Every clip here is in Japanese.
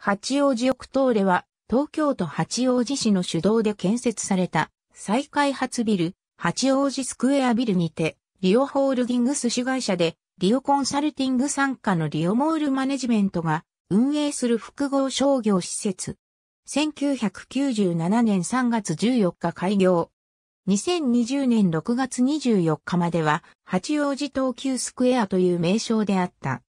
八王子奥東レは、東京都八王子市の主導で建設された、再開発ビル、八王子スクエアビルにて、リオホールディングス主会社で、リオコンサルティング参加のリオモールマネジメントが、運営する複合商業施設。1997年3月14日開業。2020年6月24日までは、八王子東急スクエアという名称であった。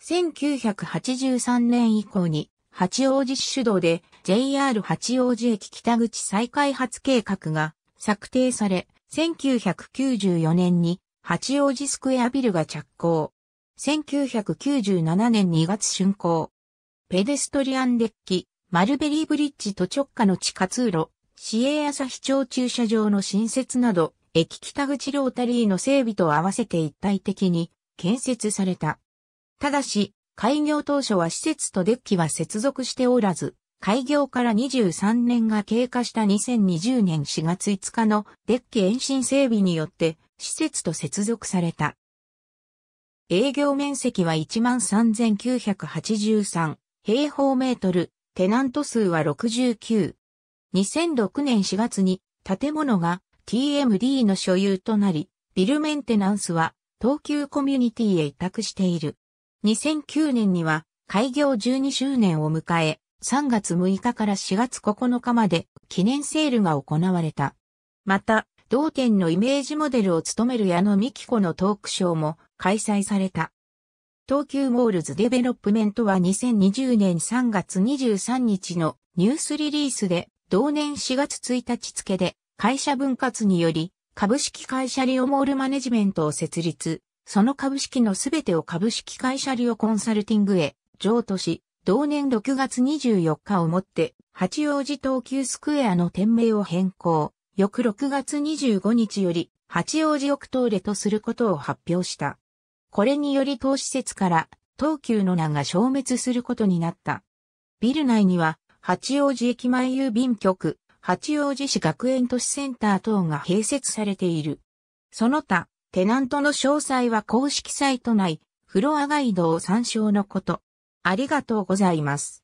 1983年以降に八王子市主導で JR 八王子駅北口再開発計画が策定され、1994年に八王子スクエアビルが着工。1997年2月竣工。ペデストリアンデッキ、マルベリーブリッジと直下の地下通路、市営朝日町駐車場の新設など、駅北口ロータリーの整備と合わせて一体的に建設された。ただし、開業当初は施設とデッキは接続しておらず、開業から23年が経過した2020年4月5日のデッキ延伸整備によって施設と接続された。営業面積は13,983平方メートル、テナント数は69。2006年4月に建物が TMD の所有となり、ビルメンテナンスは東急コミュニティへ委託している。2009年には開業12周年を迎え、3月6日から4月9日まで記念セールが行われた。また、同店のイメージモデルを務める矢野美希子のトークショーも開催された。東急モールズデベロップメントは2020年3月23日のニュースリリースで同年4月1日付で会社分割により株式会社リオモールマネジメントを設立、その株式のすべてを株式会社リオコンサルティングへ譲渡し、同年6月24日をもって八王子東急スクエアの店名を変更、翌6月25日より八王子オ東レとすることを発表した。これにより当施設から東急の名が消滅することになった。ビル内には八王子駅前郵便局、八王子市学園都市センター等が併設されている。その他、テナントの詳細は公式サイト内、フロアガイドを参照のこと。ありがとうございます。